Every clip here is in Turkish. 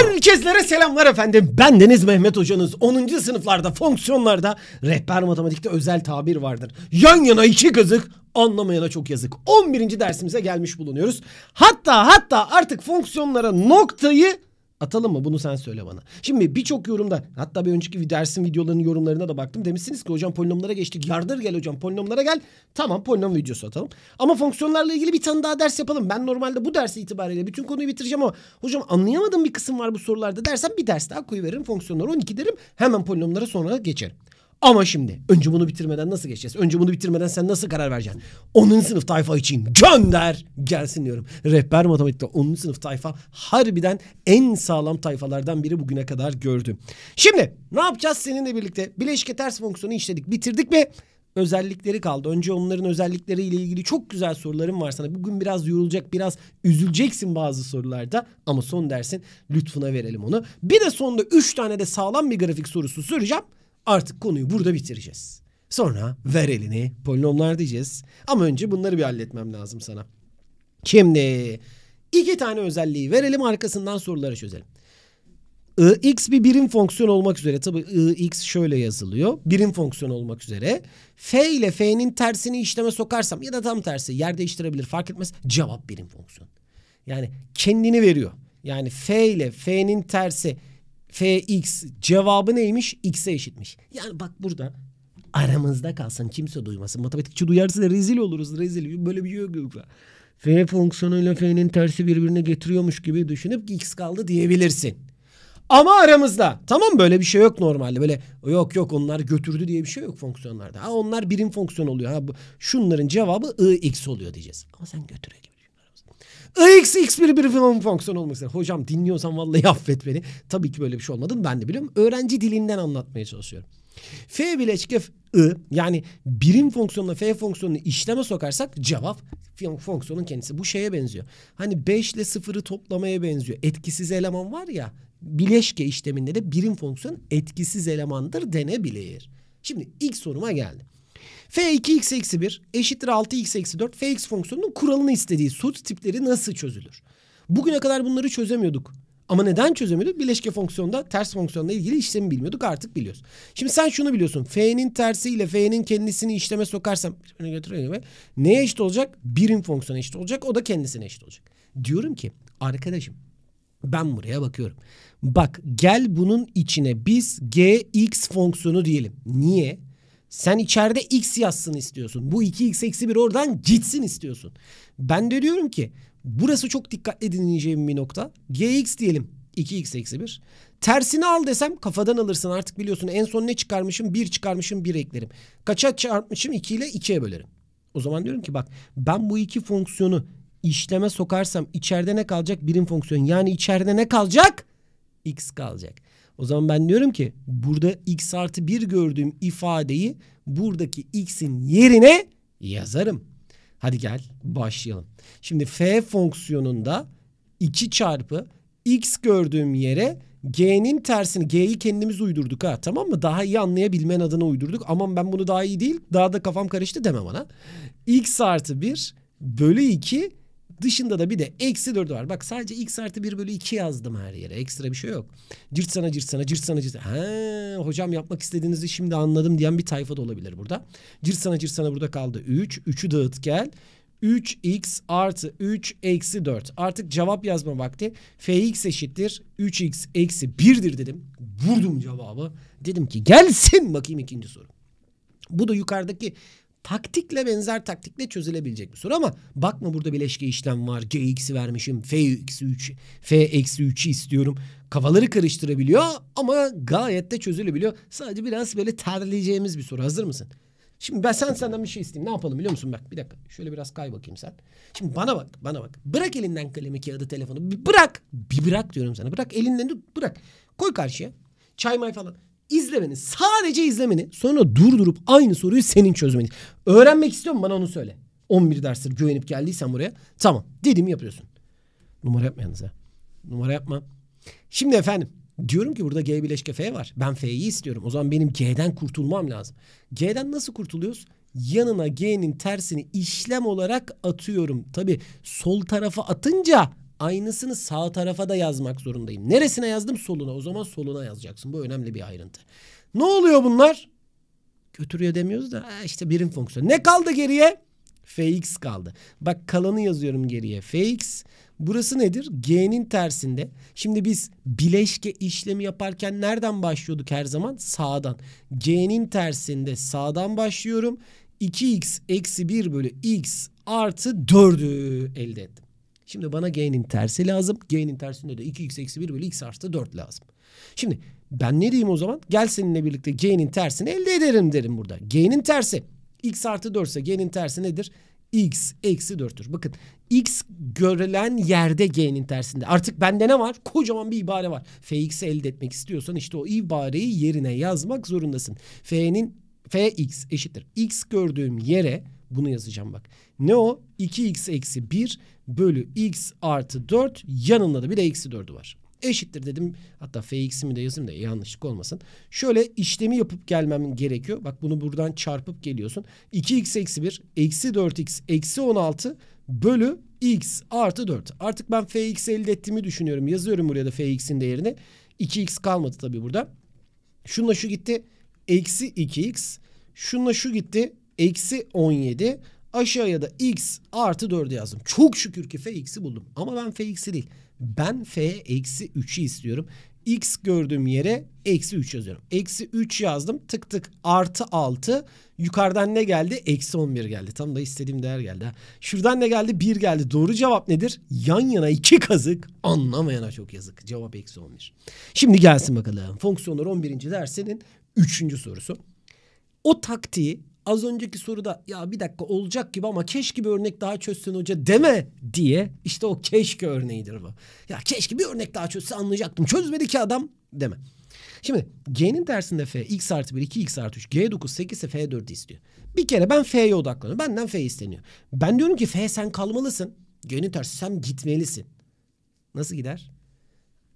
Herkeslere selamlar efendim. Ben Deniz Mehmet hocanız. 10. sınıflarda fonksiyonlarda rehber matematikte özel tabir vardır. Yan yana iki kızık anlamayana çok yazık. 11. dersimize gelmiş bulunuyoruz. Hatta hatta artık fonksiyonlara noktayı Atalım mı? Bunu sen söyle bana. Şimdi birçok yorumda hatta bir önceki dersin videolarının yorumlarına da baktım. Demişsiniz ki hocam polinomlara geçtik. Yardır gel hocam polinomlara gel. Tamam polinom videosu atalım. Ama fonksiyonlarla ilgili bir tane daha ders yapalım. Ben normalde bu dersi itibariyle bütün konuyu bitireceğim ama hocam anlayamadığım bir kısım var bu sorularda dersen bir ders daha koyu veririm. Fonksiyonlara 12 derim. Hemen polinomlara sonra geçerim. Ama şimdi önce bunu bitirmeden nasıl geçeceğiz? Önce bunu bitirmeden sen nasıl karar vereceksin? 10. sınıf tayfa için gönder gelsin diyorum. Rehber matematikte 10. sınıf tayfa harbiden en sağlam tayfalardan biri bugüne kadar gördüm. Şimdi ne yapacağız seninle birlikte? Bileşke ters fonksiyonu işledik. Bitirdik mi? özellikleri kaldı. Önce onların özellikleriyle ilgili çok güzel sorularım var sana. Bugün biraz yorulacak, biraz üzüleceksin bazı sorularda ama son dersin lütfuna verelim onu. Bir de sonunda 3 tane de sağlam bir grafik sorusu soracağım. Artık konuyu burada bitireceğiz. Sonra ver elini polinomlar diyeceğiz. Ama önce bunları bir halletmem lazım sana. Şimdi iki tane özelliği verelim arkasından soruları çözelim. I, x bir birim fonksiyon olmak üzere tabii x şöyle yazılıyor birim fonksiyon olmak üzere f ile f'nin tersini işleme sokarsam ya da tam tersi yer değiştirebilir fark etmez cevap birim fonksiyon yani kendini veriyor yani f ile f'nin tersi fx cevabı neymiş? x'e eşitmiş. Yani bak burada aramızda kalsın kimse duymasın. Matematikçi duyarsa rezil oluruz rezil. Böyle bir şey yok. yok. f fonksiyonuyla f'nin tersi birbirine getiriyormuş gibi düşünüp x kaldı diyebilirsin. Ama aramızda. Tamam böyle bir şey yok normalde. Böyle yok yok onlar götürdü diye bir şey yok fonksiyonlarda. Ha onlar birim fonksiyon oluyor. Ha bu, şunların cevabı i x oluyor diyeceğiz. Ama sen götürelim x x bir bir falan fonksiyon olmak Hocam dinliyorsan vallahi affet beni. Tabii ki böyle bir şey olmadı. Ben de biliyorum. Öğrenci dilinden anlatmaya çalışıyorum. F bileşke I yani birim fonksiyonla F fonksiyonunu işleme sokarsak cevap fonksiyonun kendisi. Bu şeye benziyor. Hani 5 ile 0'ı toplamaya benziyor. Etkisiz eleman var ya bileşke işleminde de birim fonksiyon etkisiz elemandır denebilir. Şimdi ilk soruma geldi f2x eksi 1 eşittir 6x eksi 4 fx fonksiyonunun kuralını istediği sonuç tipleri nasıl çözülür? Bugüne kadar bunları çözemiyorduk. Ama neden çözemiyorduk? Bileşke fonksiyonda ters fonksiyonla ilgili işlemi bilmiyorduk artık biliyoruz. Şimdi sen şunu biliyorsun. F'nin tersiyle F'nin kendisini işleme sokarsam neye eşit olacak? Birim fonksiyona eşit olacak. O da kendisine eşit olacak. Diyorum ki arkadaşım ben buraya bakıyorum. Bak gel bunun içine biz gx fonksiyonu diyelim. Niye? Sen içeride x yazsın istiyorsun. Bu 2x eksi 1 oradan gitsin istiyorsun. Ben de diyorum ki burası çok dikkatli dinleyeceğim bir nokta. gx diyelim 2x eksi 1. Tersini al desem kafadan alırsın artık biliyorsun. En son ne çıkarmışım? 1 çıkarmışım 1 eklerim. Kaça çarpmışım? 2 ile 2'ye bölerim. O zaman diyorum ki bak ben bu iki fonksiyonu işleme sokarsam içeride ne kalacak? Birim fonksiyon. Yani içeride ne kalacak? X kalacak. O zaman ben diyorum ki burada x artı 1 gördüğüm ifadeyi buradaki x'in yerine yazarım. Hadi gel başlayalım. Şimdi f fonksiyonunda 2 çarpı x gördüğüm yere g'nin tersini g'yi kendimiz uydurduk ha tamam mı? Daha iyi anlayabilmen adına uydurduk. Aman ben bunu daha iyi değil daha da kafam karıştı deme bana. x artı 1 bölü 2 Dışında da bir de eksi 4 var. Bak sadece x artı 1 bölü 2 yazdım her yere. Ekstra bir şey yok. Cırt sana cırt sana cırt sana cırt. He, hocam yapmak istediğinizi şimdi anladım diyen bir tayfa da olabilir burada. Cırt sana cırt sana burada kaldı. 3. 3'ü dağıt gel. 3x artı 3 eksi 4. Artık cevap yazma vakti. fx eşittir 3x eksi 1'dir dedim. Vurdum cevabı. Dedim ki gelsin bakayım ikinci soru. Bu da yukarıdaki taktikle benzer taktikle çözülebilecek bir soru ama bakma burada bileşke işlem var. Gx'i vermişim. F-3 F-3'ü istiyorum. Kafaları karıştırabiliyor ama gayet de çözülebiliyor. Sadece biraz böyle terleyeceğimiz bir soru. Hazır mısın? Şimdi ben sen senden bir şey isteyeyim. Ne yapalım biliyor musun? Bak bir dakika. Şöyle biraz kay bakayım sen. Şimdi bana bak. Bana bak. Bırak elinden kalemi, kağıdı, telefonu. Bir bırak. Bir bırak diyorum sana. Bırak elinden Bırak. Koy karşıya. Çay may falan izlemeni sadece izlemeni sonra durdurup aynı soruyu senin çözmeni. Öğrenmek istiyorum bana onu söyle. 11 derstir güvenip geldiysen buraya tamam dedim yapıyorsun. Numara yapma yalnız Numara yapma. Şimdi efendim diyorum ki burada G bileşke F var. Ben F'yi istiyorum. O zaman benim G'den kurtulmam lazım. G'den nasıl kurtuluyoruz? Yanına G'nin tersini işlem olarak atıyorum. Tabi sol tarafa atınca aynısını sağ tarafa da yazmak zorundayım. Neresine yazdım? Soluna. O zaman soluna yazacaksın. Bu önemli bir ayrıntı. Ne oluyor bunlar? Götürüyor demiyoruz da ha işte birim fonksiyonu. Ne kaldı geriye? Fx kaldı. Bak kalanı yazıyorum geriye. Fx. Burası nedir? G'nin tersinde. Şimdi biz bileşke işlemi yaparken nereden başlıyorduk her zaman? Sağdan. G'nin tersinde sağdan başlıyorum. 2x eksi 1 bölü x artı 4'ü elde ettim. Şimdi bana g'nin tersi lazım. Gain'in tersinde de 2x eksi 1 bölü x artı 4 lazım. Şimdi ben ne diyeyim o zaman? Gel seninle birlikte g'nin tersini elde ederim derim burada. g'nin tersi x artı 4 ise g'nin tersi nedir? x eksi 4'tür. Bakın x görülen yerde g'nin tersinde. Artık bende ne var? Kocaman bir ibare var. fx'i elde etmek istiyorsan işte o ibareyi yerine yazmak zorundasın. f'nin fx eşittir. x gördüğüm yere bunu yazacağım bak. Ne o? 2x eksi 1 bölü x artı 4 yanında da bir de eksi 4'ü var. Eşittir dedim. Hatta fx'imi de yazayım da yanlışlık olmasın. Şöyle işlemi yapıp gelmem gerekiyor. Bak bunu buradan çarpıp geliyorsun. 2x eksi 1 eksi 4x eksi 16 bölü x artı 4. Artık ben fx elde ettiğimi düşünüyorum. Yazıyorum buraya da fx'in değerini. 2x kalmadı tabii burada. Şunla şu gitti. Eksi 2x. Şunla şu gitti eksi 17 aşağıya da x artı 4 yazdım. Çok şükür ki fx'i buldum. Ama ben fx'i değil. Ben f eksi 3'ü istiyorum. x gördüğüm yere eksi 3 yazıyorum. Eksi 3 yazdım. Tık tık artı 6. Yukarıdan ne geldi? Eksi 11 geldi. Tam da istediğim değer geldi. Şuradan ne geldi? 1 geldi. Doğru cevap nedir? Yan yana iki kazık. Anlamayana çok yazık. Cevap eksi 11. Şimdi gelsin bakalım. Fonksiyonlar 11. dersinin 3. sorusu. O taktiği az önceki soruda ya bir dakika olacak gibi ama keşke bir örnek daha çözsün hoca deme diye işte o keşke örneğidir bu. Ya keşke bir örnek daha çözse anlayacaktım. Çözmedi ki adam deme. Şimdi G'nin dersinde F x artı 1 2 x artı 3 G9 8 ise F 4 istiyor. Bir kere ben F'ye odaklanıyorum. Benden F isteniyor. Ben diyorum ki F sen kalmalısın. G'nin tersi sen gitmelisin. Nasıl gider?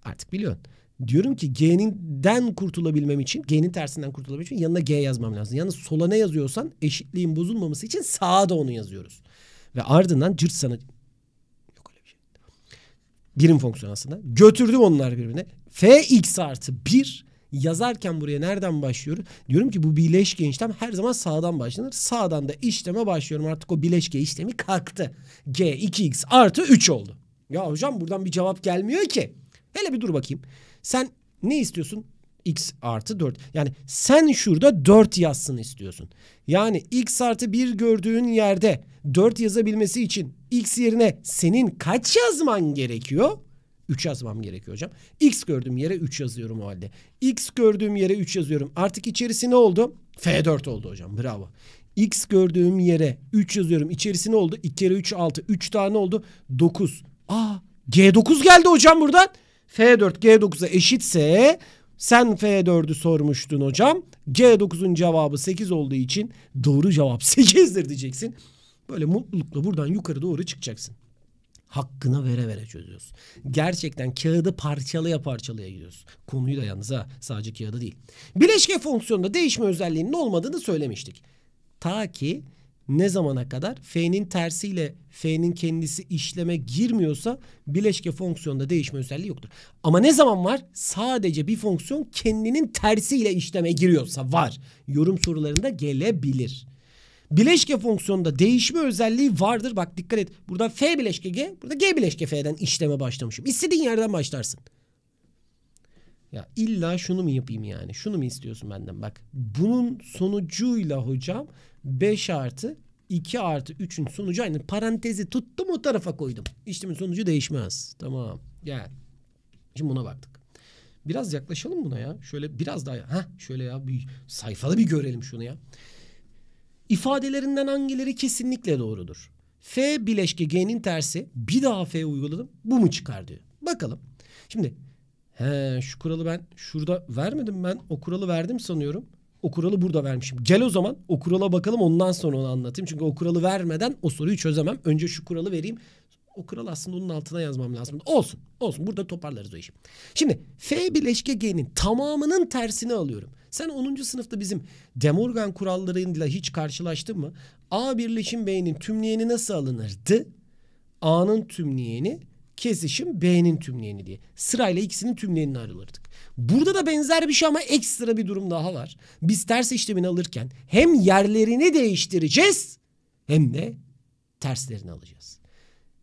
Artık biliyorsun. Diyorum ki G'ninden kurtulabilmem için, G'nin tersinden kurtulabilmem için yanına G yazmam lazım. Yani sola ne yazıyorsan eşitliğin bozulmaması için sağa da onu yazıyoruz. Ve ardından cırt sana... Yok öyle bir şey. Birim fonksiyonu aslında. Götürdüm onlar birbirine. Fx artı 1 yazarken buraya nereden başlıyorum? Diyorum ki bu bileşke işlem her zaman sağdan başlanır. Sağdan da işleme başlıyorum. Artık o bileşke işlemi kalktı. G 2x artı 3 oldu. Ya hocam buradan bir cevap gelmiyor ki. Hele bir dur bakayım. Sen ne istiyorsun? x artı 4. Yani sen şurada 4 yazsın istiyorsun. Yani x artı 1 gördüğün yerde 4 yazabilmesi için x yerine senin kaç yazman gerekiyor? 3 yazmam gerekiyor hocam. X gördüğüm yere 3 yazıyorum o halde. X gördüğüm yere 3 yazıyorum. Artık içerisi ne oldu? F4 oldu hocam. Bravo. X gördüğüm yere 3 yazıyorum. İçerisi ne oldu? 2 kere 3 6. 3 ne oldu. 9. Aa G9 geldi hocam buradan. F4 G9'a eşitse sen F4'ü sormuştun hocam. G9'un cevabı 8 olduğu için doğru cevap 8'dir diyeceksin. Böyle mutlulukla buradan yukarı doğru çıkacaksın. Hakkına vere vere çözüyorsun. Gerçekten kağıdı parçalıya parçalıya gidiyoruz. Konuyu da yalnız ha sadece kağıda değil. Bileşke fonksiyonunda değişme özelliğinin olmadığını söylemiştik. Ta ki ne zamana kadar f'nin tersiyle f'nin kendisi işleme girmiyorsa bileşke fonksiyonda değişme özelliği yoktur. Ama ne zaman var? Sadece bir fonksiyon kendinin tersiyle işleme giriyorsa var. Yorum sorularında gelebilir. Bileşke fonksiyonda değişme özelliği vardır. Bak dikkat et. Burada f bileşke g, burada g bileşke f'den işleme başlamışım. İstediğin yerden başlarsın. Ya illa şunu mu yapayım yani? Şunu mu istiyorsun benden? Bak bunun sonucuyla hocam 5 artı 2 artı 3'ün sonucu aynı. Parantezi tuttum o tarafa koydum. İşlemin sonucu değişmez. Tamam gel. Şimdi buna baktık. Biraz yaklaşalım buna ya. Şöyle biraz daha. ha şöyle ya bir sayfada bir görelim şunu ya. İfadelerinden hangileri kesinlikle doğrudur? F bileşke G'nin tersi bir daha F uyguladım. Bu mu çıkar diyor. Bakalım. Şimdi he, şu kuralı ben şurada vermedim ben. O kuralı verdim sanıyorum. O kuralı burada vermişim. Gel o zaman o kurala bakalım ondan sonra onu anlatayım. Çünkü o kuralı vermeden o soruyu çözemem. Önce şu kuralı vereyim. O kural aslında onun altına yazmam lazım. Olsun. Olsun. Burada toparlarız o işi. Şimdi F bileşke G'nin tamamının tersini alıyorum. Sen 10. sınıfta bizim demorgan Morgan kurallarıyla hiç karşılaştın mı? A birleşim B'nin tümleyeni nasıl alınırdı? A'nın tümleyeni kesişim B'nin tümleyeni diye. Sırayla ikisinin tümleyenini ayrılırdık. Burada da benzer bir şey ama ekstra bir durum daha var. Biz ters işlemini alırken hem yerlerini değiştireceğiz hem de terslerini alacağız.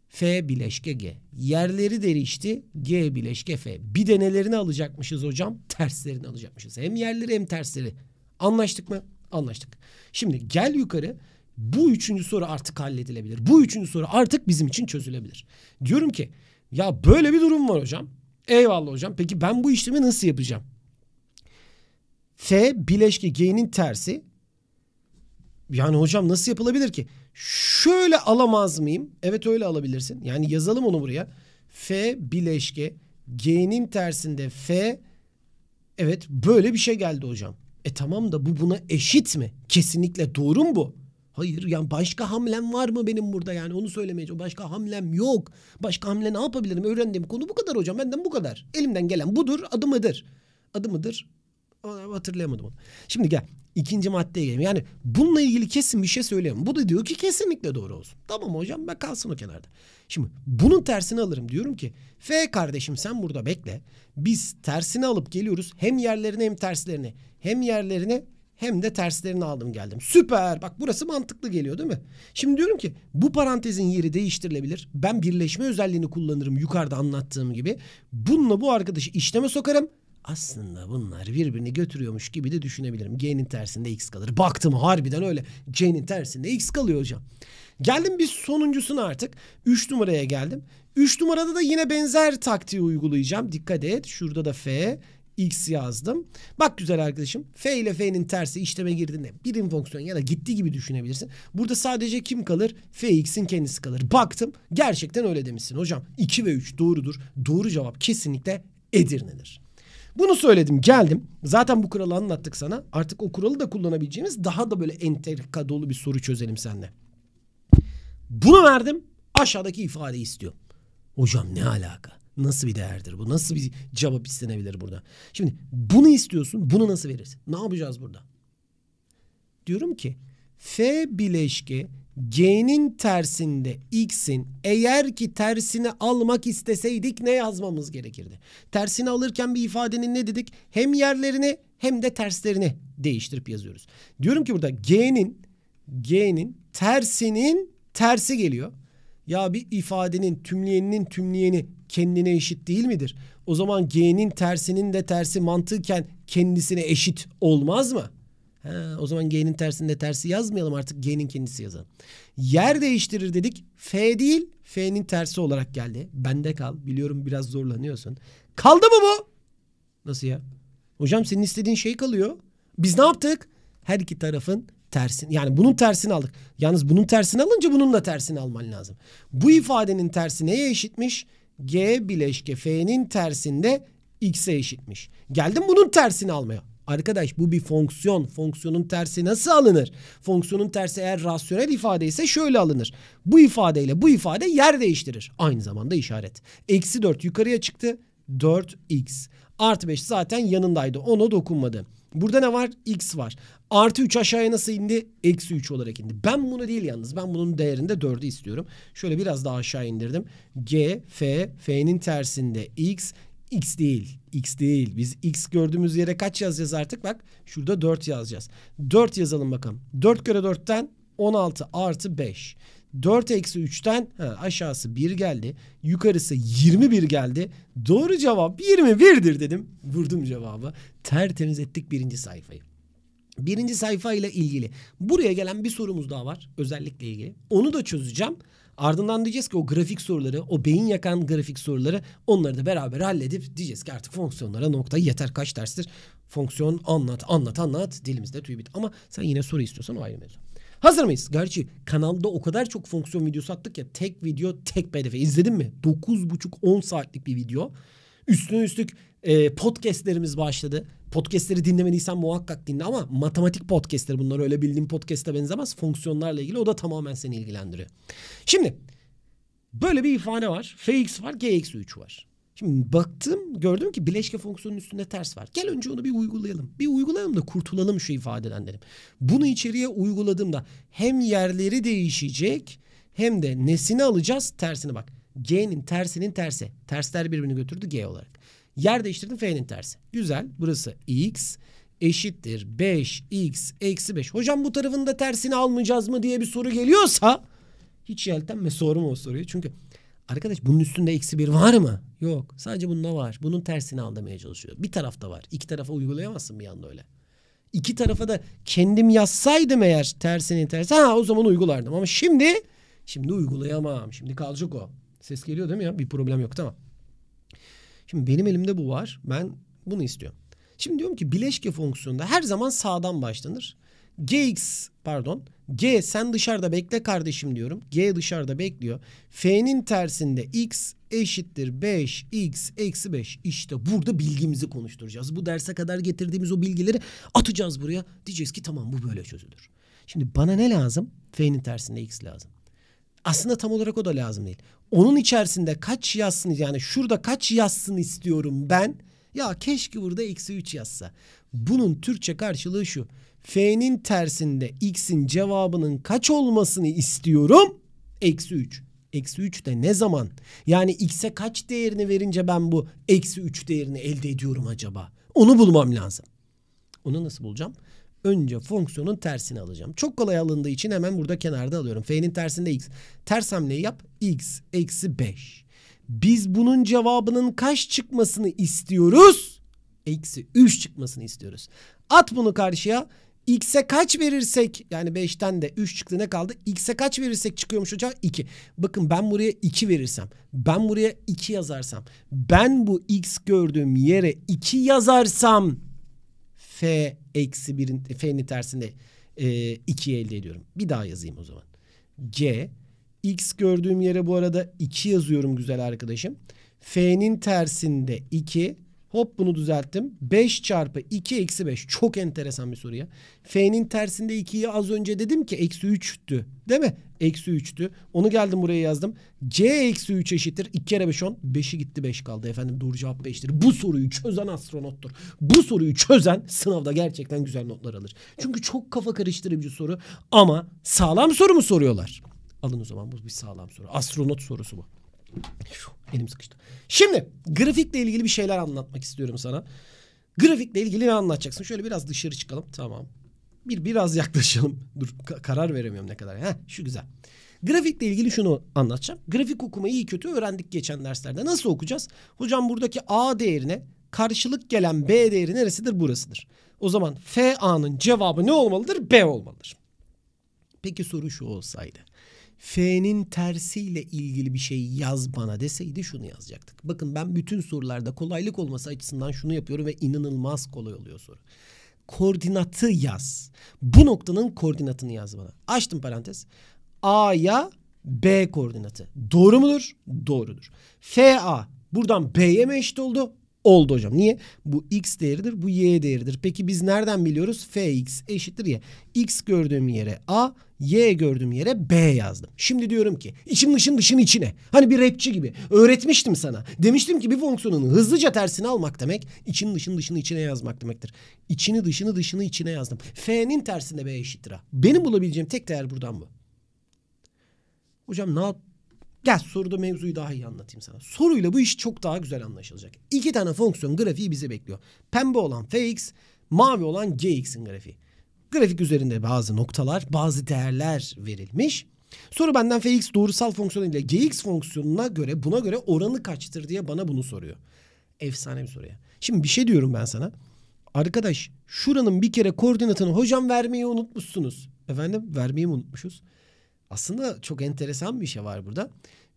F bileşke G. Yerleri değişti. G bileşke F. Bir de nelerini alacakmışız hocam? Terslerini alacakmışız. Hem yerleri hem tersleri. Anlaştık mı? Anlaştık. Şimdi gel yukarı. Bu üçüncü soru artık halledilebilir. Bu üçüncü soru artık bizim için çözülebilir. Diyorum ki ya böyle bir durum var hocam. Eyvallah hocam. Peki ben bu işlemi nasıl yapacağım? F bileşke G'nin tersi. Yani hocam nasıl yapılabilir ki? Şöyle alamaz mıyım? Evet öyle alabilirsin. Yani yazalım onu buraya. F bileşke G'nin tersinde F evet böyle bir şey geldi hocam. E tamam da bu buna eşit mi? Kesinlikle doğru mu bu? Hayır yani başka hamlem var mı benim burada yani onu söylemeyeceğim. Başka hamlem yok. Başka hamle ne yapabilirim? Öğrendiğim konu bu kadar hocam. Benden bu kadar. Elimden gelen budur. Adı mıdır? Adımıdır. Adımıdır. Hatırlayamadım onu. Şimdi gel. ikinci maddeye gelelim. Yani bununla ilgili kesin bir şey söyleyemem. Bu da diyor ki kesinlikle doğru olsun. Tamam hocam ben kalsın o kenarda. Şimdi bunun tersini alırım. Diyorum ki F kardeşim sen burada bekle. Biz tersini alıp geliyoruz. Hem yerlerini hem terslerini, Hem yerlerini hem de terslerini aldım geldim. Süper. Bak burası mantıklı geliyor değil mi? Şimdi diyorum ki bu parantezin yeri değiştirilebilir. Ben birleşme özelliğini kullanırım yukarıda anlattığım gibi. Bununla bu arkadaşı işleme sokarım. Aslında bunlar birbirini götürüyormuş gibi de düşünebilirim. G'nin tersinde x kalır. Baktım harbiden öyle. C'nin tersinde x kalıyor hocam. Geldim biz sonuncusuna artık. 3 numaraya geldim. 3 numarada da yine benzer taktiği uygulayacağım. Dikkat et. Şurada da F x yazdım. Bak güzel arkadaşım f ile f'nin tersi işleme girdiğinde birim fonksiyon ya da gitti gibi düşünebilirsin. Burada sadece kim kalır? fx'in kendisi kalır. Baktım gerçekten öyle demişsin hocam. 2 ve 3 doğrudur. Doğru cevap kesinlikle Edirne'dir. Bunu söyledim geldim. Zaten bu kuralı anlattık sana. Artık o kuralı da kullanabileceğimiz daha da böyle enterka dolu bir soru çözelim seninle. Bunu verdim. Aşağıdaki ifade istiyor. Hocam ne alaka? Nasıl bir değerdir bu? Nasıl bir cevap istenebilir burada? Şimdi bunu istiyorsun. Bunu nasıl verirsin? Ne yapacağız burada? Diyorum ki F bileşki G'nin tersinde X'in eğer ki tersini almak isteseydik ne yazmamız gerekirdi? Tersini alırken bir ifadenin ne dedik? Hem yerlerini hem de terslerini değiştirip yazıyoruz. Diyorum ki burada G'nin G'nin tersinin tersi geliyor. Ya bir ifadenin tümleyeninin tümleyeni kendine eşit değil midir? O zaman G'nin tersinin de tersi mantıken kendisine eşit olmaz mı? He, o zaman G'nin tersinde tersi yazmayalım artık G'nin kendisi yazalım. Yer değiştirir dedik. F değil F'nin tersi olarak geldi. Bende kal. Biliyorum biraz zorlanıyorsun. Kaldı mı bu? Nasıl ya? Hocam senin istediğin şey kalıyor. Biz ne yaptık? Her iki tarafın tersini yani bunun tersini aldık. Yalnız bunun tersini alınca bunun da tersini alman lazım. Bu ifadenin tersi neye eşitmiş? G bileşke F'nin tersinde X'e eşitmiş. Geldim bunun tersini almaya. Arkadaş bu bir fonksiyon. Fonksiyonun tersi nasıl alınır? Fonksiyonun tersi eğer rasyonel ifade ise şöyle alınır. Bu ifadeyle bu ifade yer değiştirir. Aynı zamanda işaret. Eksi 4 yukarıya çıktı. 4x. Artı 5 zaten yanındaydı. Ona dokunmadı. Burada ne var? X var. Artı 3 aşağıya nasıl indi? Eksi 3 olarak indi. Ben bunu değil yalnız. Ben bunun değerinde 4'ü istiyorum. Şöyle biraz daha aşağı indirdim. G, F, F'nin tersinde X, X değil. X değil. Biz X gördüğümüz yere kaç yazacağız artık? Bak şurada 4 yazacağız. 4 yazalım bakalım. 4 kere 4'ten 16 artı 5. 4 eksi 3'ten aşağısı 1 geldi. Yukarısı 21 geldi. Doğru cevap 21'dir dedim. Vurdum cevabı. Tertemiz ettik birinci sayfayı. Birinci sayfa ile ilgili. Buraya gelen bir sorumuz daha var. Özellikle ilgili. Onu da çözeceğim. Ardından diyeceğiz ki o grafik soruları, o beyin yakan grafik soruları onları da beraber halledip diyeceğiz ki artık fonksiyonlara nokta yeter kaç derstir. Fonksiyon anlat, anlat, anlat. Dilimizde tüy bit. Ama sen yine soru istiyorsan o ayrı mevzu. Hazır mıyız? Gerçi kanalda o kadar çok fonksiyon videosu attık ya. Tek video tek pdf. İzledin mi? 9,5-10 saatlik bir video. Üstüne üstlük e, podcastlerimiz başladı. Podcastleri dinlemediysen muhakkak dinle ama matematik podcastleri bunlar öyle bildiğim podcast'e benzemez. Fonksiyonlarla ilgili o da tamamen seni ilgilendiriyor. Şimdi böyle bir ifade var. Fx var, gx3 var. Şimdi baktım gördüm ki bileşke fonksiyonun üstünde ters var. Gel önce onu bir uygulayalım. Bir uygulayalım da kurtulalım şu ifadeden dedim. Bunu içeriye uyguladığımda hem yerleri değişecek hem de nesini alacağız tersini bak. G'nin tersinin tersi. Tersler birbirini götürdü G olarak. Yer değiştirdim F'nin tersi. Güzel. Burası X eşittir 5X eksi 5. Hocam bu tarafında tersini almayacağız mı diye bir soru geliyorsa hiç yeltenme sorma o soruyu. Çünkü Arkadaş bunun üstünde eksi bir var mı? Yok. Sadece bunda var. Bunun tersini anlamaya çalışıyor. Bir tarafta var. İki tarafa uygulayamazsın bir anda öyle. İki tarafa da kendim yazsaydım eğer tersini tersi. Ha o zaman uygulardım. Ama şimdi şimdi uygulayamam. Şimdi kalacak o. Ses geliyor değil mi ya? Bir problem yok tamam. Şimdi benim elimde bu var. Ben bunu istiyorum. Şimdi diyorum ki bileşke fonksiyonunda her zaman sağdan başlanır. Gx pardon. G sen dışarıda bekle kardeşim diyorum. G dışarıda bekliyor. F'nin tersinde x eşittir 5 x eksi 5. İşte burada bilgimizi konuşturacağız. Bu derse kadar getirdiğimiz o bilgileri atacağız buraya. Diyeceğiz ki tamam bu böyle çözülür. Şimdi bana ne lazım? F'nin tersinde x lazım. Aslında tam olarak o da lazım değil. Onun içerisinde kaç yazsın yani şurada kaç yazsın istiyorum ben ya keşke burada eksi 3 yazsa. Bunun Türkçe karşılığı şu. F'nin tersinde x'in cevabının kaç olmasını istiyorum? Eksi 3. Eksi 3 de ne zaman? Yani x'e kaç değerini verince ben bu eksi 3 değerini elde ediyorum acaba? Onu bulmam lazım. Onu nasıl bulacağım? Önce fonksiyonun tersini alacağım. Çok kolay alındığı için hemen burada kenarda alıyorum. F'nin tersinde x. Ters hamleyi yap. x eksi 5. Biz bunun cevabının kaç çıkmasını istiyoruz? Eksi 3 çıkmasını istiyoruz. At bunu karşıya. X'e kaç verirsek yani 5'ten de 3 çıktı ne kaldı? X'e kaç verirsek çıkıyormuş hocam? 2. Bakın ben buraya 2 verirsem. Ben buraya 2 yazarsam. Ben bu X gördüğüm yere 2 yazarsam. F eksi 1'in F'nin tersinde e, 2'yi elde ediyorum. Bir daha yazayım o zaman. C X gördüğüm yere bu arada 2 yazıyorum güzel arkadaşım. F'nin tersinde 2. Hop bunu düzelttim. 5 çarpı 2 eksi 5. Çok enteresan bir soru ya. F'nin tersinde 2'yi az önce dedim ki eksi 3'tü. Değil mi? Eksi 3'tü. Onu geldim buraya yazdım. C eksi 3 eşittir. 2 kere 5 10. 5'i gitti 5 kaldı. Efendim doğru cevap 5'tir. Bu soruyu çözen astronottur. Bu soruyu çözen sınavda gerçekten güzel notlar alır. Çünkü çok kafa karıştırıcı soru ama sağlam soru mu soruyorlar? Alın o zaman bu bir sağlam soru. Astronot sorusu bu. Elim sıkıştı. Şimdi grafikle ilgili bir şeyler anlatmak istiyorum sana. Grafikle ilgili ne anlatacaksın? Şöyle biraz dışarı çıkalım. Tamam. Bir biraz yaklaşalım. Dur karar veremiyorum ne kadar. Heh, şu güzel. Grafikle ilgili şunu anlatacağım. Grafik okumayı iyi kötü öğrendik geçen derslerde. Nasıl okuyacağız? Hocam buradaki A değerine karşılık gelen B değeri neresidir? Burasıdır. O zaman F A'nın cevabı ne olmalıdır? B olmalıdır. Peki soru şu olsaydı. F'nin tersiyle ilgili bir şey yaz bana deseydi şunu yazacaktık. Bakın ben bütün sorularda kolaylık olması açısından şunu yapıyorum ve inanılmaz kolay oluyor soru. Koordinatı yaz. Bu noktanın koordinatını yaz bana. Açtım parantez. A'ya B koordinatı. Doğru mudur? Doğrudur. FA buradan B'ye mi eşit oldu? Oldu hocam. Niye? Bu x değeridir, bu y değeridir. Peki biz nereden biliyoruz? fx eşittir y. x gördüğüm yere a, y gördüğüm yere b yazdım. Şimdi diyorum ki içim dışın dışın içine. Hani bir rapçi gibi. Öğretmiştim sana. Demiştim ki bir fonksiyonun hızlıca tersini almak demek için dışın dışını içine yazmak demektir. İçini dışını dışını içine yazdım. f'nin tersinde b eşittir a. Benim bulabileceğim tek değer buradan bu. Hocam ne yap Gel soruda mevzuyu daha iyi anlatayım sana. Soruyla bu iş çok daha güzel anlaşılacak. İki tane fonksiyon grafiği bizi bekliyor. Pembe olan fx, mavi olan gx'in grafiği. Grafik üzerinde bazı noktalar, bazı değerler verilmiş. Soru benden fx doğrusal fonksiyonu ile gx fonksiyonuna göre buna göre oranı kaçtır diye bana bunu soruyor. Efsane bir soruya. Şimdi bir şey diyorum ben sana. Arkadaş şuranın bir kere koordinatını hocam vermeyi unutmuşsunuz. Efendim vermeyi mi unutmuşuz? aslında çok enteresan bir şey var burada.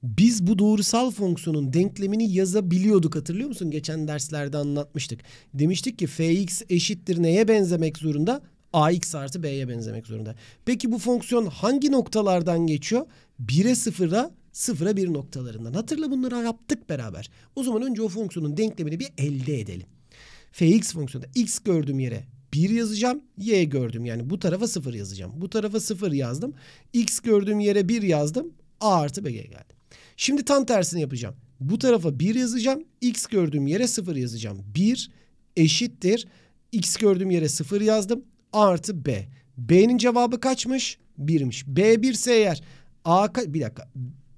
Biz bu doğrusal fonksiyonun denklemini yazabiliyorduk hatırlıyor musun? Geçen derslerde anlatmıştık. Demiştik ki fx eşittir neye benzemek zorunda? ax artı b'ye benzemek zorunda. Peki bu fonksiyon hangi noktalardan geçiyor? 1'e 0'a 0'a 1 noktalarından. Hatırla bunları yaptık beraber. O zaman önce o fonksiyonun denklemini bir elde edelim. fx fonksiyonu. x gördüğüm yere 1 yazacağım. Y gördüm yani bu tarafa 0 yazacağım. Bu tarafa 0 yazdım. X gördüğüm yere 1 yazdım. A artı b geldi. Şimdi tam tersini yapacağım. Bu tarafa 1 yazacağım. X gördüğüm yere 0 yazacağım. 1 eşittir. X gördüğüm yere 0 yazdım. A artı B. B'nin cevabı kaçmış? 1'miş. B 1 ise eğer A kaç? bir dakika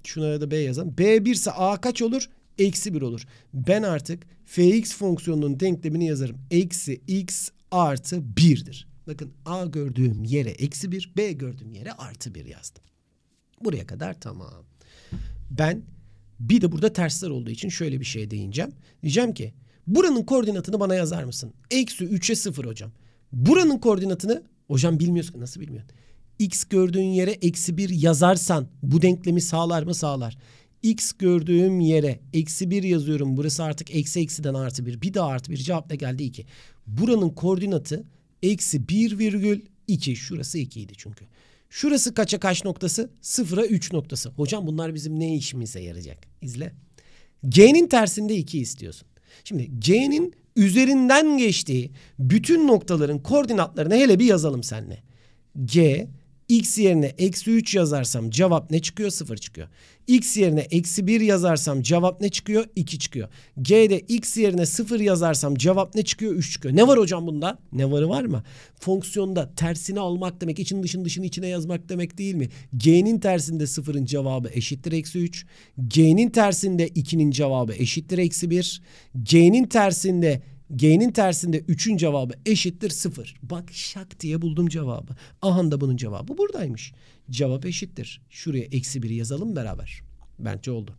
şunlara da B yazalım. B 1 ise A kaç olur? Eksi 1 olur. Ben artık fx fonksiyonunun denklemini yazarım. Eksi x artı birdir. Bakın A gördüğüm yere eksi bir, B gördüğüm yere artı bir yazdım. Buraya kadar tamam. Ben bir de burada tersler olduğu için şöyle bir şey değineceğim. Diyeceğim ki buranın koordinatını bana yazar mısın? Eksi 3'e 0 hocam. Buranın koordinatını hocam bilmiyorsun. Nasıl bilmiyorsun? X gördüğün yere eksi 1 yazarsan bu denklemi sağlar mı sağlar x gördüğüm yere eksi 1 yazıyorum. Burası artık eksi eksiden artı 1. Bir daha artı 1 cevap da geldi 2. Buranın koordinatı eksi 1 virgül 2. Şurası 2 idi çünkü. Şurası kaça kaç noktası? Sıfıra 3 noktası. Hocam bunlar bizim ne işimize yarayacak? İzle. G'nin tersinde 2 istiyorsun. Şimdi G'nin üzerinden geçtiği bütün noktaların koordinatlarını hele bir yazalım seninle. G x yerine eksi 3 yazarsam cevap ne çıkıyor? 0 çıkıyor. x yerine eksi 1 yazarsam cevap ne çıkıyor? 2 çıkıyor. G'de x yerine 0 yazarsam cevap ne çıkıyor? 3 çıkıyor. Ne var hocam bunda? Ne varı var mı? Fonksiyonda tersini almak demek için dışın dışın içine yazmak demek değil mi? G'nin tersinde 0'ın cevabı eşittir eksi 3. G'nin tersinde 2'nin cevabı eşittir eksi 1. G'nin tersinde G'nin tersinde 3'ün cevabı eşittir 0. Bak şak diye buldum cevabı. Ahan da bunun cevabı buradaymış. Cevap eşittir. Şuraya eksi 1 yazalım beraber. Bence oldu.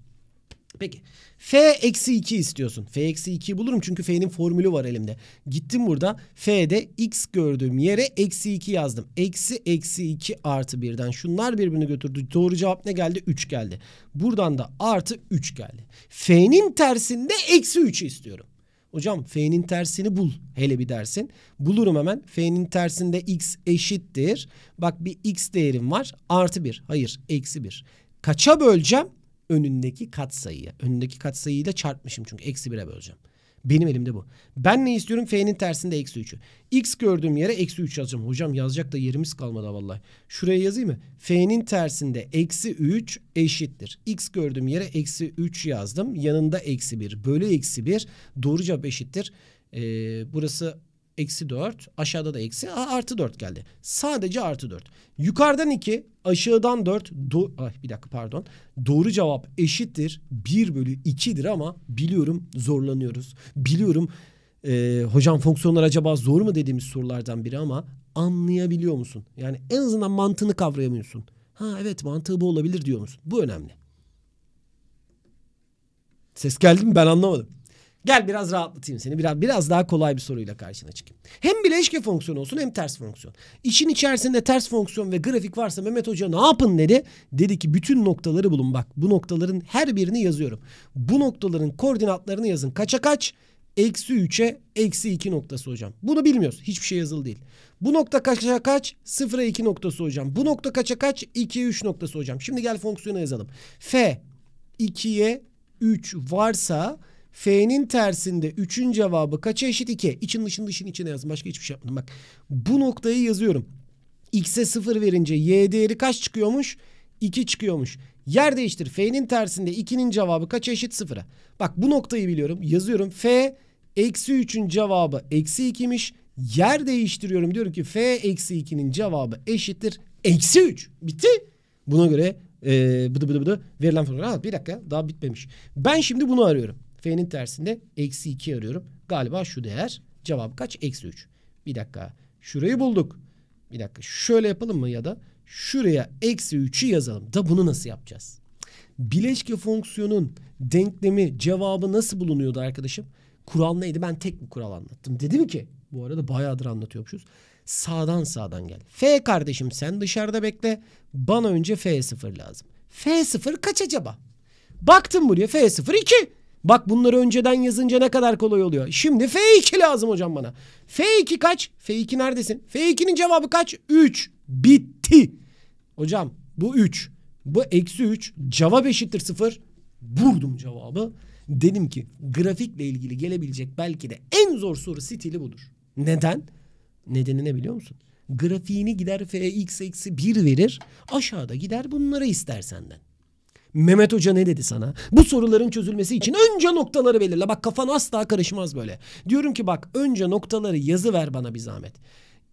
Peki. F eksi 2 istiyorsun. F eksi 2'yi bulurum çünkü F'nin formülü var elimde. Gittim burada F'de x gördüğüm yere eksi 2 yazdım. Eksi eksi 2 artı 1'den şunlar birbirini götürdü. Doğru cevap ne geldi? 3 geldi. Buradan da artı 3 geldi. F'nin tersinde eksi 3'ü istiyorum. Hocam f'nin tersini bul hele bir dersin. Bulurum hemen. F'nin tersinde x eşittir. Bak bir x değerim var. Artı bir. Hayır eksi bir. Kaça böleceğim? Önündeki katsayıya. Önündeki katsayıyla çarpmışım çünkü eksi bire böleceğim. Benim elimde bu. Ben ne istiyorum? F'nin tersinde eksi 3'ü. X gördüğüm yere eksi 3 yazacağım. Hocam yazacak da yerimiz kalmadı vallahi. Şuraya yazayım mı? F'nin tersinde eksi 3 eşittir. X gördüğüm yere eksi 3 yazdım. Yanında eksi 1. Bölü eksi 1. Doğru cevap eşittir. Ee, burası eksi 4. Aşağıda da eksi. artı 4 geldi. Sadece artı 4. Yukarıdan 2. Aşağıdan 4. Do Ay, bir dakika pardon. Doğru cevap eşittir. 1 bölü 2'dir ama biliyorum zorlanıyoruz. Biliyorum e, hocam fonksiyonlar acaba zor mu dediğimiz sorulardan biri ama anlayabiliyor musun? Yani en azından mantığını kavrayamıyorsun. Ha evet mantığı bu olabilir diyor musun? Bu önemli. Ses geldi mi ben anlamadım. Gel biraz rahatlatayım seni. Biraz biraz daha kolay bir soruyla karşına çıkayım. Hem bileşke fonksiyon olsun hem ters fonksiyon. İşin içerisinde ters fonksiyon ve grafik varsa Mehmet Hoca ne yapın dedi. Dedi ki bütün noktaları bulun bak. Bu noktaların her birini yazıyorum. Bu noktaların koordinatlarını yazın. Kaça kaç? Eksi 3'e eksi 2 noktası hocam. Bunu bilmiyoruz. Hiçbir şey yazılı değil. Bu nokta kaça kaç? 0'a 2 noktası hocam. Bu nokta kaça kaç? 2'ye 3 noktası hocam. Şimdi gel fonksiyona yazalım. F 2'ye 3 varsa F'nin tersinde 3'ün cevabı kaça eşit? 2. İçin dışın dışın içine yazın Başka hiçbir şey yapmadım. Bak bu noktayı yazıyorum. X'e 0 verince Y değeri kaç çıkıyormuş? 2 çıkıyormuş. Yer değiştir. F'nin tersinde 2'nin cevabı kaça eşit? 0'a. Bak bu noktayı biliyorum. Yazıyorum. F eksi 3'ün cevabı eksi 2'miş. Yer değiştiriyorum. Diyorum ki F eksi 2'nin cevabı eşittir. Eksi 3. Bitti. Buna göre ee, bıdı bıdı bıdı verilen formül. Ha, bir dakika daha bitmemiş. Ben şimdi bunu arıyorum. F'nin tersinde eksi 2 arıyorum. Galiba şu değer cevap kaç? Eksi 3. Bir dakika. Şurayı bulduk. Bir dakika. Şöyle yapalım mı ya da şuraya eksi 3'ü yazalım. Da bunu nasıl yapacağız? Bileşke fonksiyonun denklemi cevabı nasıl bulunuyordu arkadaşım? Kural neydi? Ben tek bir kural anlattım. Dedim ki bu arada bayağıdır anlatıyormuşuz. Sağdan sağdan gel. F kardeşim sen dışarıda bekle. Bana önce F0 lazım. F0 kaç acaba? Baktım buraya F0 2. Bak bunları önceden yazınca ne kadar kolay oluyor. Şimdi F2 lazım hocam bana. F2 kaç? F2 neredesin? F2'nin cevabı kaç? 3. Bitti. Hocam bu 3. Bu eksi 3. Cevap eşittir 0. Vurdum cevabı. Dedim ki grafikle ilgili gelebilecek belki de en zor soru stili budur. Neden? Nedeni ne biliyor musun? Grafiğini gider fx eksi 1 verir. Aşağıda gider bunları ister senden. Mehmet Hoca ne dedi sana? Bu soruların çözülmesi için önce noktaları belirle. Bak kafan asla karışmaz böyle. Diyorum ki bak önce noktaları yazı ver bana bir zahmet.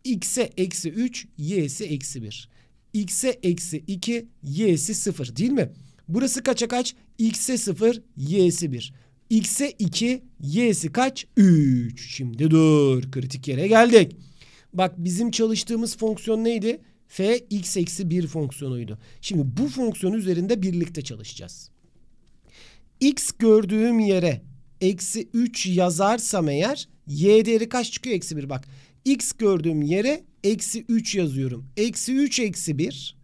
X'e eksi 3, Y'si eksi 1. X'e eksi 2, Y'si 0 değil mi? Burası kaça kaç? X'e 0, Y'si 1. X'e 2, Y'si kaç? 3. Şimdi dur kritik yere geldik. Bak bizim çalıştığımız fonksiyon neydi? f x eksi 1 fonksiyonuydu. Şimdi bu fonksiyon üzerinde birlikte çalışacağız. x gördüğüm yere eksi 3 yazarsam eğer y değeri kaç çıkıyor? Eksi 1 bak. x gördüğüm yere eksi 3 yazıyorum. Eksi 3 eksi 1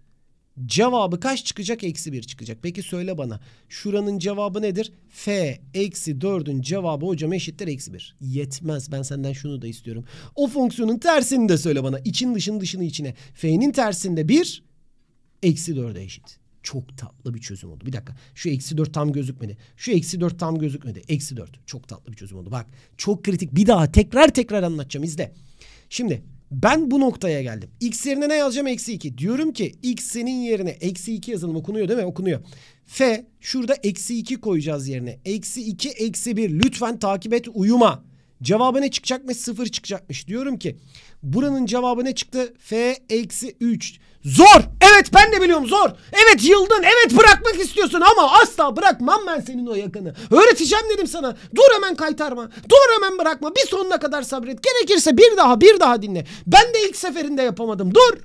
Cevabı kaç çıkacak? Eksi 1 çıkacak. Peki söyle bana. Şuranın cevabı nedir? F eksi 4'ün cevabı hocam eşittir eksi 1. Yetmez. Ben senden şunu da istiyorum. O fonksiyonun tersini de söyle bana. İçin dışın dışını içine. F'nin tersinde 1 eksi 4'e eşit. Çok tatlı bir çözüm oldu. Bir dakika. Şu eksi 4 tam gözükmedi. Şu eksi 4 tam gözükmedi. Eksi 4. Çok tatlı bir çözüm oldu. Bak çok kritik. Bir daha tekrar tekrar anlatacağım. izle. Şimdi ben bu noktaya geldim. X yerine ne yazacağım? Eksi 2. Diyorum ki X senin yerine eksi 2 yazalım. Okunuyor değil mi? Okunuyor. F şurada eksi 2 koyacağız yerine. Eksi 2 eksi 1. Lütfen takip et uyuma. Cevabı ne çıkacakmış? Sıfır çıkacakmış. Diyorum ki buranın cevabı ne çıktı? F eksi 3. Zor. Evet ben de biliyorum zor. Evet yıldın. Evet bırakmak istiyorsun ama asla bırakmam ben senin o yakını. Öğreteceğim dedim sana. Dur hemen kaytarma. Dur hemen bırakma. Bir sonuna kadar sabret. Gerekirse bir daha bir daha dinle. Ben de ilk seferinde yapamadım. Dur.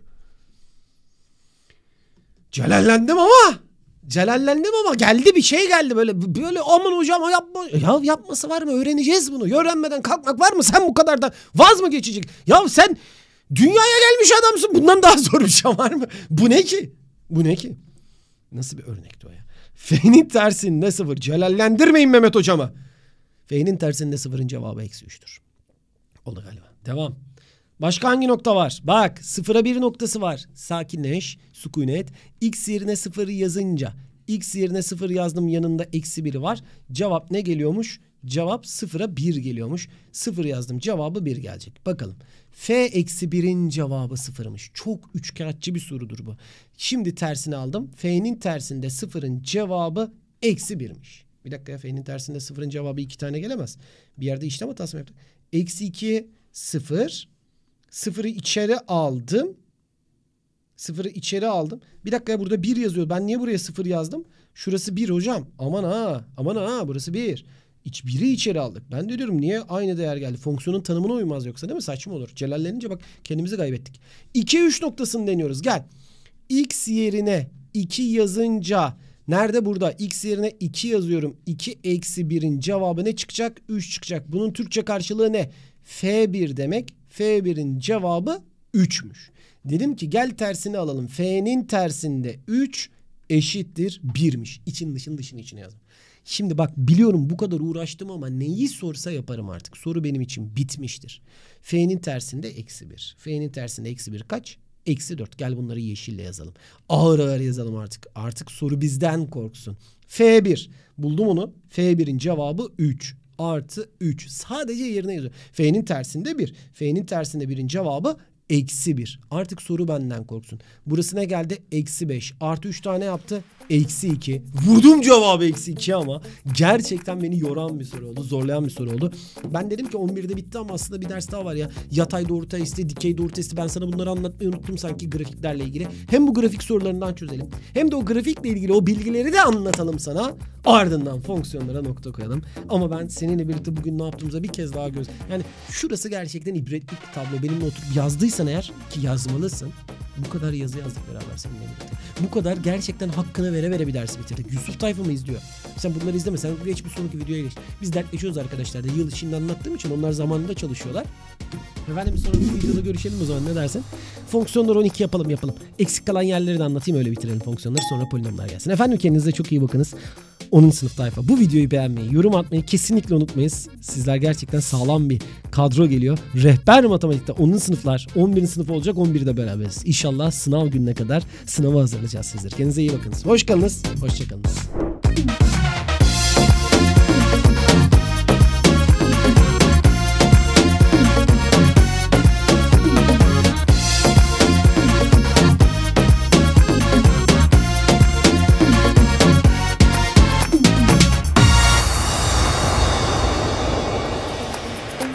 Celallendim ama celallendim ama geldi bir şey geldi böyle böyle aman hocam yapma ya yapması var mı öğreneceğiz bunu öğrenmeden kalkmak var mı sen bu kadar da vaz mı geçecek ya sen dünyaya gelmiş adamsın bundan daha zor bir şey var mı bu ne ki bu ne ki nasıl bir örnekti o ya F'nin tersinde sıfır celallendirmeyin Mehmet hocama F'nin tersinde sıfırın cevabı eksi üçtür oldu galiba devam Başka hangi nokta var? Bak sıfıra bir noktası var. Sakinleş, et. X yerine sıfırı yazınca. X yerine sıfır yazdım yanında eksi biri var. Cevap ne geliyormuş? Cevap sıfıra bir geliyormuş. Sıfır yazdım cevabı bir gelecek. Bakalım. F eksi birin cevabı sıfırmış. Çok üçkağıtçı bir sorudur bu. Şimdi tersini aldım. F'nin tersinde sıfırın cevabı eksi birmiş. Bir dakika ya F'nin tersinde sıfırın cevabı iki tane gelemez. Bir yerde işlem hatası mı yaptık? Eksi iki sıfır Sıfırı içeri aldım. Sıfırı içeri aldım. Bir dakika ya burada bir yazıyor. Ben niye buraya sıfır yazdım? Şurası bir hocam. Aman ha. Aman ha. Burası bir. İç, biri içeri aldık. Ben de diyorum niye aynı değer geldi? Fonksiyonun tanımına uymaz yoksa değil mi? Saçma olur. Celallenince bak kendimizi kaybettik. 2 3 noktasını deniyoruz. Gel. X yerine 2 yazınca nerede burada? X yerine 2 yazıyorum. 2 eksi 1'in cevabı ne çıkacak? 3 çıkacak. Bunun Türkçe karşılığı ne? F1 demek. F1'in cevabı 3'müş. Dedim ki gel tersini alalım. F'nin tersinde 3 eşittir 1'miş. İçin dışın dışın içine yazdım. Şimdi bak biliyorum bu kadar uğraştım ama neyi sorsa yaparım artık. Soru benim için bitmiştir. F'nin tersinde eksi 1. F'nin tersinde eksi 1 kaç? Eksi 4. Gel bunları yeşille yazalım. Ağır ağır yazalım artık. Artık soru bizden korksun. F1. Buldum onu. F1'in cevabı 3 artı 3. Sadece yerine yazıyor. F'nin tersinde 1. F'nin tersinde 1'in cevabı Eksi 1. Artık soru benden korksun. burasına geldi? Eksi 5. Artı 3 tane yaptı. Eksi 2. Vurdum cevabı eksi 2 ama. Gerçekten beni yoran bir soru oldu. Zorlayan bir soru oldu. Ben dedim ki 11'de bitti ama aslında bir ders daha var ya. Yatay doğru testi, dikey doğru testi. Ben sana bunları anlatmayı unuttum sanki grafiklerle ilgili. Hem bu grafik sorularından çözelim. Hem de o grafikle ilgili o bilgileri de anlatalım sana. Ardından fonksiyonlara nokta koyalım. Ama ben seninle birlikte bugün ne yaptığımıza bir kez daha göz... Yani şurası gerçekten ibretlik bir tablo. Benimle oturup yazdıysa yazdıysan eğer ki yazmalısın. Bu kadar yazı yazdık beraber seninle birlikte. Bu kadar gerçekten hakkını vere vere bir dersi bitirdik. Yusuf Tayfun mı izliyor? Sen bunları izleme. Sen geç bir sonraki videoya geç. Biz dertleşiyoruz arkadaşlar da yıl içinde anlattığım için onlar zamanında çalışıyorlar. Efendim bir sonraki videoda görüşelim o zaman ne dersin? Fonksiyonları 12 yapalım yapalım. Eksik kalan yerleri de anlatayım öyle bitirelim fonksiyonları sonra polinomlar gelsin. Efendim kendinize çok iyi bakınız. 10. sınıf tayfa. Bu videoyu beğenmeyi, yorum atmayı kesinlikle unutmayız. Sizler gerçekten sağlam bir kadro geliyor. Rehber matematikte 10. sınıflar, 11. sınıf olacak de beraberiz. İnşallah sınav gününe kadar sınava hazırlayacağız sizler. Kendinize iyi bakınız. Hoş Hoşçakalınız. Hoşçakalınız.